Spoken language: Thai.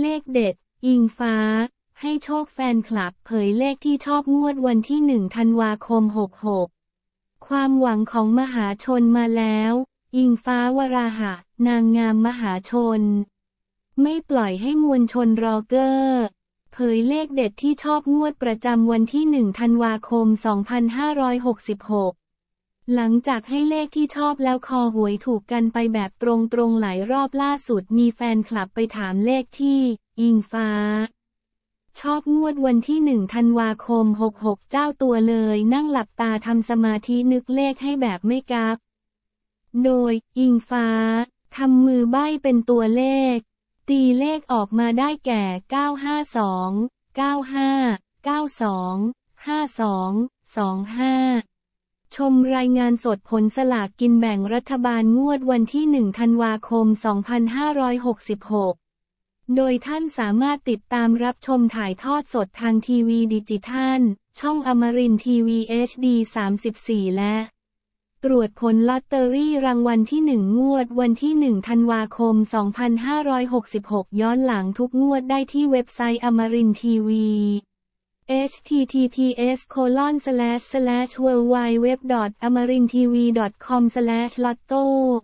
เลขเด็ดอิงฟ้า ให้โชคแฟนคลับ เผยเลขที่ชอบงวดวันที่หนึ่งธันวาคม 66 ความหวังของมหาชนมาแล้ว อิงฟ้าวราหะ นางงามมหาชน ไม่ปล่อยให้มวลชนรอเกอร์เผยเลขเด็ดที่ชอบงวดประจำวันที่หนึ่งธันวาคม 2566หลังจากให้เลขที่ชอบแล้วคอหวยถูกกันไปแบบตรงๆหลายรอบล่าสุดมีแฟนคลับไปถามเลขที่ อิงฟ้า ชอบงวดวันที่หนึ่งธันวาคม66เจ้าตัวเลยนั่งหลับตาทำสมาธินึกเลขให้แบบไม่กักโดย อิงฟ้าทำมือใบ้เป็นตัวเลข ตีเลขออกมาได้แก่ 952 95 92 52 25ชมรายงานสดผลสลากกินแบ่งรัฐบาลงวดวันที่ 1 ธันวาคม 2566 โดยท่านสามารถติดตามรับชมถ่ายทอดสดทางทีวีดิจิทัล ช่องอมรินทีวี HD 34 และ ตรวจผลลอตเตอรี่รางวัลที่ 1 งวดวันที่ 1 ธันวาคม 2566 ย้อนหลังทุกงวดได้ที่เว็บไซต์อมรินทีวี https colon slash slash w w w a m a r i n t v com slash lotto